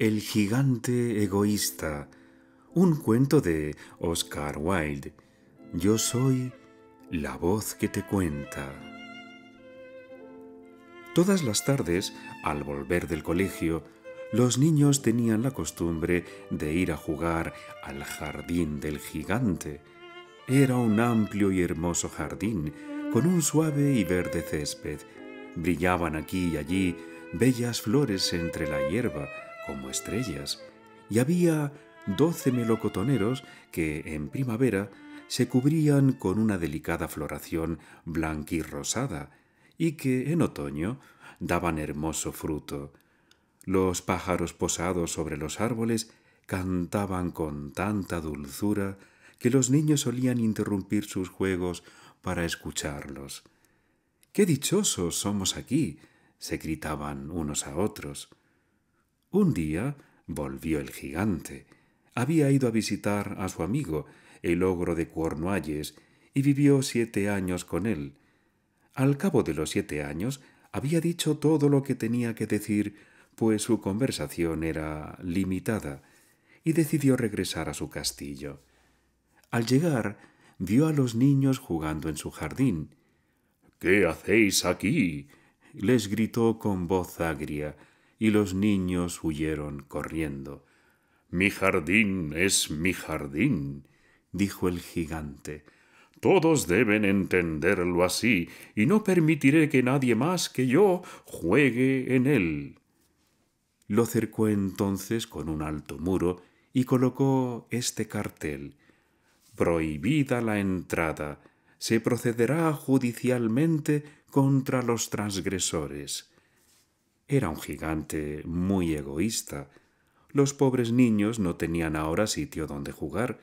El gigante egoísta. Un cuento de Oscar Wilde. Yo soy la voz que te cuenta. Todas las tardes, al volver del colegio, los niños tenían la costumbre de ir a jugar al jardín del gigante. Era un amplio y hermoso jardín, con un suave y verde césped. Brillaban aquí y allí bellas flores entre la hierba, como estrellas, y había doce melocotoneros que en primavera se cubrían con una delicada floración blanquirrosada y que en otoño daban hermoso fruto. Los pájaros posados sobre los árboles cantaban con tanta dulzura que los niños solían interrumpir sus juegos para escucharlos. ¡Qué dichosos somos aquí! se gritaban unos a otros. Un día volvió el gigante. Había ido a visitar a su amigo, el ogro de Cornualles, y vivió siete años con él. Al cabo de los siete años había dicho todo lo que tenía que decir, pues su conversación era limitada, y decidió regresar a su castillo. Al llegar, vio a los niños jugando en su jardín. ¿Qué hacéis aquí? les gritó con voz agria y los niños huyeron corriendo. Mi jardín es mi jardín, dijo el gigante. Todos deben entenderlo así, y no permitiré que nadie más que yo juegue en él. Lo cercó entonces con un alto muro y colocó este cartel Prohibida la entrada. Se procederá judicialmente contra los transgresores. Era un gigante muy egoísta. Los pobres niños no tenían ahora sitio donde jugar.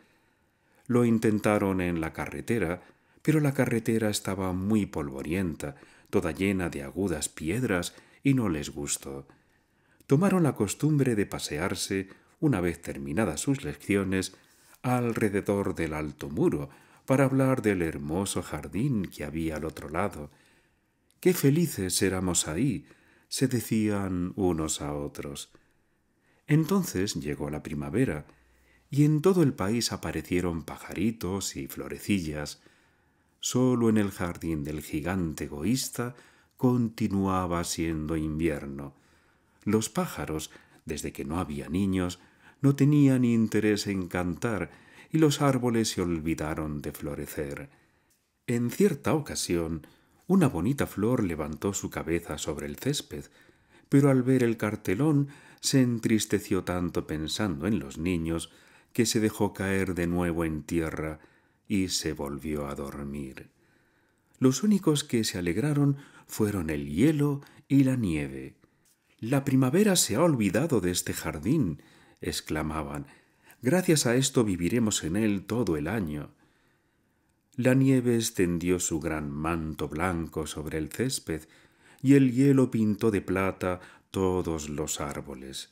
Lo intentaron en la carretera, pero la carretera estaba muy polvorienta, toda llena de agudas piedras, y no les gustó. Tomaron la costumbre de pasearse, una vez terminadas sus lecciones, alrededor del alto muro, para hablar del hermoso jardín que había al otro lado. Qué felices éramos ahí, se decían unos a otros. Entonces llegó la primavera, y en todo el país aparecieron pajaritos y florecillas. Solo en el jardín del gigante egoísta continuaba siendo invierno. Los pájaros, desde que no había niños, no tenían interés en cantar y los árboles se olvidaron de florecer. En cierta ocasión, una bonita flor levantó su cabeza sobre el césped, pero al ver el cartelón se entristeció tanto pensando en los niños que se dejó caer de nuevo en tierra y se volvió a dormir. Los únicos que se alegraron fueron el hielo y la nieve. La primavera se ha olvidado de este jardín, exclamaban. Gracias a esto viviremos en él todo el año. La nieve extendió su gran manto blanco sobre el césped y el hielo pintó de plata todos los árboles.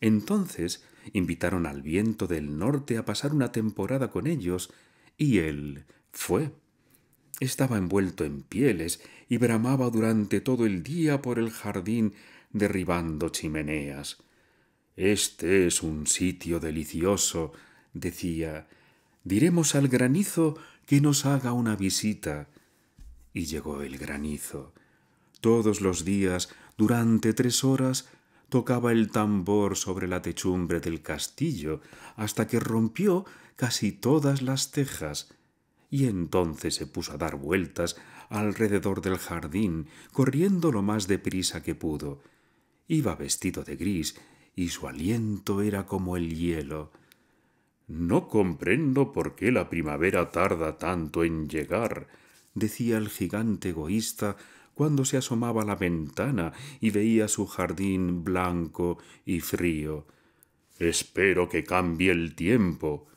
Entonces invitaron al viento del norte a pasar una temporada con ellos y él fue. Estaba envuelto en pieles y bramaba durante todo el día por el jardín derribando chimeneas. Este es un sitio delicioso, decía. Diremos al granizo que nos haga una visita. Y llegó el granizo. Todos los días, durante tres horas, tocaba el tambor sobre la techumbre del castillo, hasta que rompió casi todas las tejas, y entonces se puso a dar vueltas alrededor del jardín, corriendo lo más deprisa que pudo. Iba vestido de gris, y su aliento era como el hielo. No comprendo por qué la primavera tarda tanto en llegar, decía el gigante egoísta cuando se asomaba a la ventana y veía su jardín blanco y frío. Espero que cambie el tiempo.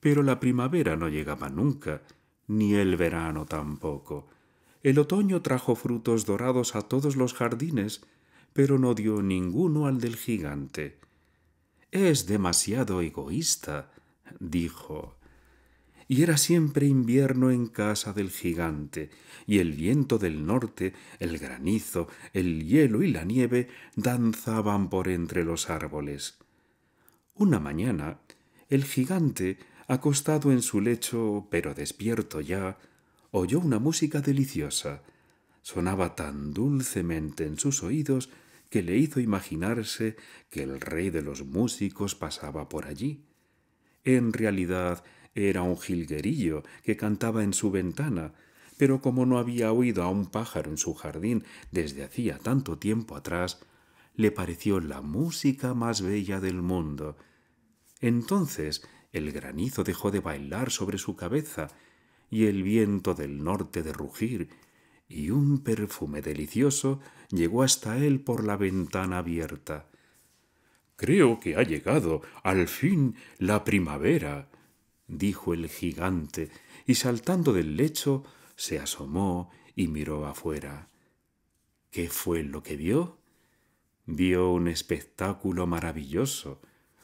Pero la primavera no llegaba nunca, ni el verano tampoco. El otoño trajo frutos dorados a todos los jardines, pero no dio ninguno al del gigante. Es demasiado egoísta, dijo. Y era siempre invierno en casa del gigante, y el viento del norte, el granizo, el hielo y la nieve danzaban por entre los árboles. Una mañana, el gigante, acostado en su lecho, pero despierto ya, oyó una música deliciosa. Sonaba tan dulcemente en sus oídos que le hizo imaginarse que el rey de los músicos pasaba por allí. En realidad era un jilguerillo que cantaba en su ventana, pero como no había oído a un pájaro en su jardín desde hacía tanto tiempo atrás, le pareció la música más bella del mundo. Entonces el granizo dejó de bailar sobre su cabeza, y el viento del norte de rugir, y un perfume delicioso llegó hasta él por la ventana abierta. Creo que ha llegado al fin la primavera, dijo el gigante, y saltando del lecho se asomó y miró afuera. ¿Qué fue lo que vio? Vio un espectáculo maravilloso.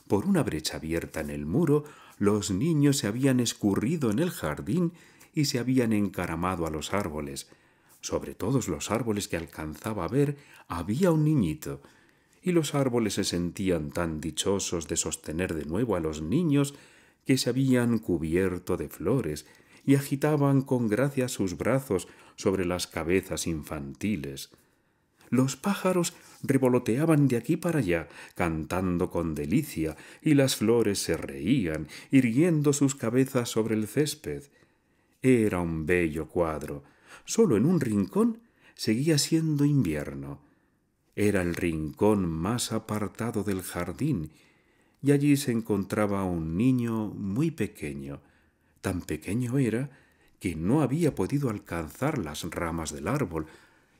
Por una brecha abierta en el muro, los niños se habían escurrido en el jardín y se habían encaramado a los árboles, sobre todos los árboles que alcanzaba a ver había un niñito, y los árboles se sentían tan dichosos de sostener de nuevo a los niños que se habían cubierto de flores y agitaban con gracia sus brazos sobre las cabezas infantiles. Los pájaros revoloteaban de aquí para allá, cantando con delicia, y las flores se reían, irguiendo sus cabezas sobre el césped. Era un bello cuadro, Solo en un rincón seguía siendo invierno. Era el rincón más apartado del jardín, y allí se encontraba un niño muy pequeño. Tan pequeño era que no había podido alcanzar las ramas del árbol,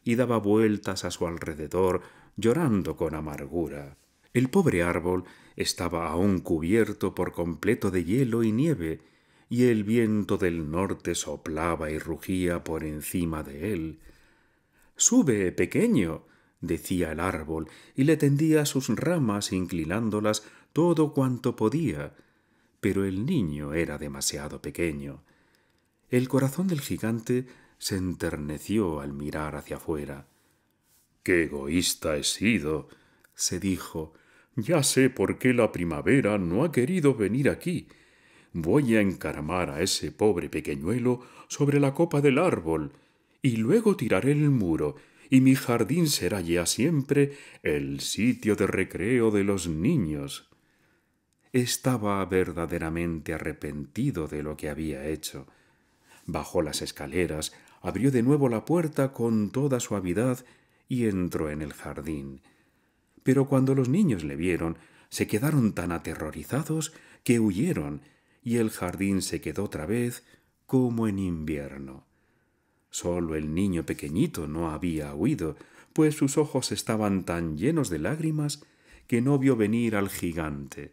y daba vueltas a su alrededor, llorando con amargura. El pobre árbol estaba aún cubierto por completo de hielo y nieve, y el viento del norte soplaba y rugía por encima de él. Sube, pequeño, decía el árbol, y le tendía sus ramas inclinándolas todo cuanto podía. Pero el niño era demasiado pequeño. El corazón del gigante se enterneció al mirar hacia afuera. Qué egoísta he sido, se dijo. Ya sé por qué la primavera no ha querido venir aquí voy a encaramar a ese pobre pequeñuelo sobre la copa del árbol, y luego tiraré el muro, y mi jardín será ya siempre el sitio de recreo de los niños. Estaba verdaderamente arrepentido de lo que había hecho. Bajó las escaleras, abrió de nuevo la puerta con toda suavidad y entró en el jardín. Pero cuando los niños le vieron, se quedaron tan aterrorizados que huyeron y el jardín se quedó otra vez como en invierno. Solo el niño pequeñito no había huido, pues sus ojos estaban tan llenos de lágrimas que no vio venir al gigante.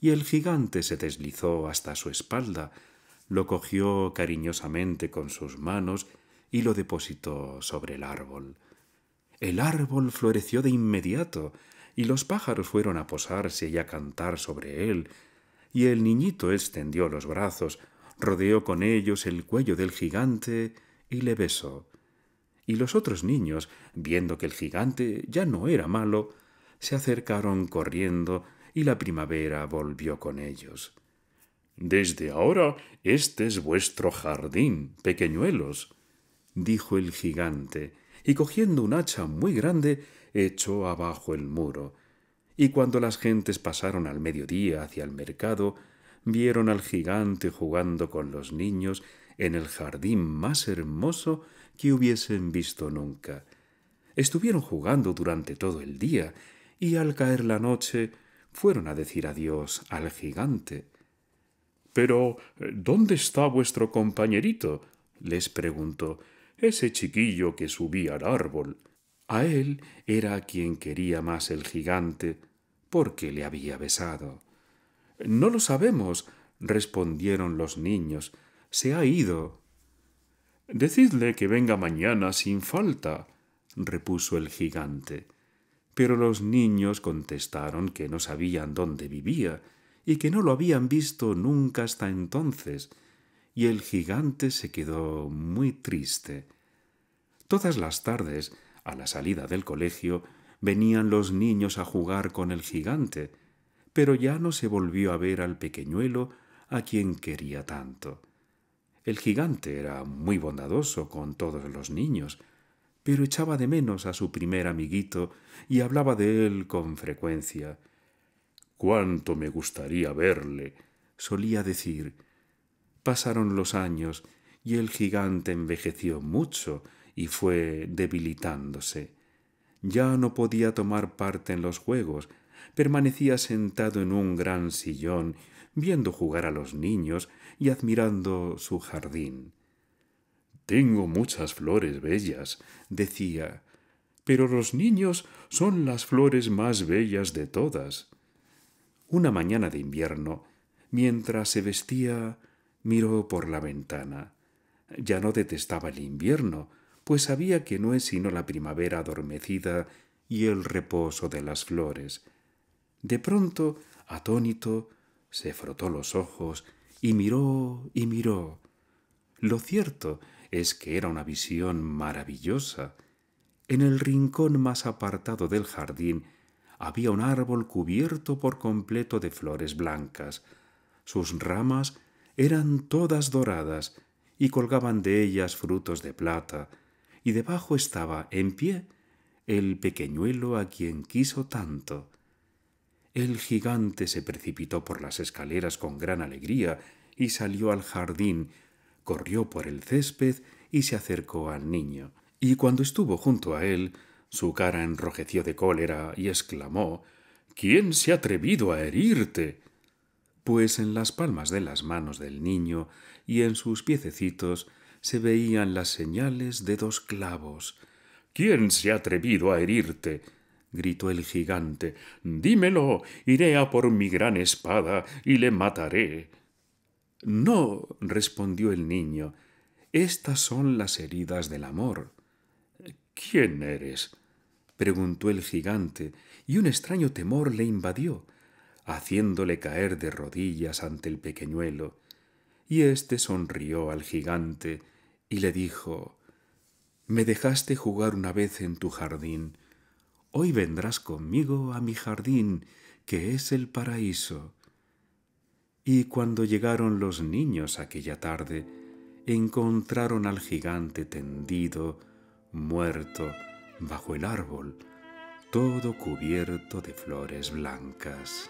Y el gigante se deslizó hasta su espalda, lo cogió cariñosamente con sus manos y lo depositó sobre el árbol. El árbol floreció de inmediato, y los pájaros fueron a posarse y a cantar sobre él, y el niñito extendió los brazos, rodeó con ellos el cuello del gigante y le besó. Y los otros niños, viendo que el gigante ya no era malo, se acercaron corriendo y la primavera volvió con ellos. Desde ahora este es vuestro jardín, pequeñuelos, dijo el gigante, y cogiendo un hacha muy grande echó abajo el muro, y cuando las gentes pasaron al mediodía hacia el mercado, vieron al gigante jugando con los niños en el jardín más hermoso que hubiesen visto nunca. Estuvieron jugando durante todo el día y al caer la noche fueron a decir adiós al gigante. Pero eh, ¿dónde está vuestro compañerito? les preguntó, ese chiquillo que subía al árbol. A él era quien quería más el gigante, porque le había besado. No lo sabemos, respondieron los niños. Se ha ido. Decidle que venga mañana sin falta, repuso el gigante. Pero los niños contestaron que no sabían dónde vivía y que no lo habían visto nunca hasta entonces, y el gigante se quedó muy triste. Todas las tardes, a la salida del colegio, venían los niños a jugar con el gigante, pero ya no se volvió a ver al pequeñuelo a quien quería tanto. El gigante era muy bondadoso con todos los niños, pero echaba de menos a su primer amiguito y hablaba de él con frecuencia. Cuánto me gustaría verle, solía decir. Pasaron los años y el gigante envejeció mucho y fue debilitándose. Ya no podía tomar parte en los juegos, permanecía sentado en un gran sillón, viendo jugar a los niños y admirando su jardín. Tengo muchas flores bellas, decía, pero los niños son las flores más bellas de todas. Una mañana de invierno, mientras se vestía, miró por la ventana. Ya no detestaba el invierno, pues sabía que no es sino la primavera adormecida y el reposo de las flores. De pronto, atónito, se frotó los ojos y miró y miró. Lo cierto es que era una visión maravillosa. En el rincón más apartado del jardín había un árbol cubierto por completo de flores blancas. Sus ramas eran todas doradas y colgaban de ellas frutos de plata, y debajo estaba, en pie, el pequeñuelo a quien quiso tanto. El gigante se precipitó por las escaleras con gran alegría y salió al jardín, corrió por el césped y se acercó al niño. Y cuando estuvo junto a él, su cara enrojeció de cólera y exclamó ¿Quién se ha atrevido a herirte? Pues en las palmas de las manos del niño y en sus piececitos se veían las señales de dos clavos. ¿Quién se ha atrevido a herirte? gritó el gigante. Dímelo, iré a por mi gran espada y le mataré. No, respondió el niño, estas son las heridas del amor. ¿Quién eres? preguntó el gigante, y un extraño temor le invadió, haciéndole caer de rodillas ante el pequeñuelo. Y éste sonrió al gigante y le dijo, Me dejaste jugar una vez en tu jardín, hoy vendrás conmigo a mi jardín, que es el paraíso. Y cuando llegaron los niños aquella tarde, encontraron al gigante tendido, muerto, bajo el árbol, todo cubierto de flores blancas.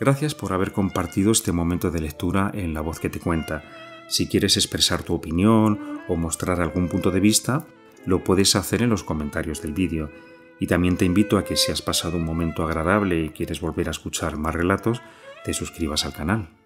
Gracias por haber compartido este momento de lectura en La Voz que te cuenta. Si quieres expresar tu opinión o mostrar algún punto de vista, lo puedes hacer en los comentarios del vídeo. Y también te invito a que si has pasado un momento agradable y quieres volver a escuchar más relatos, te suscribas al canal.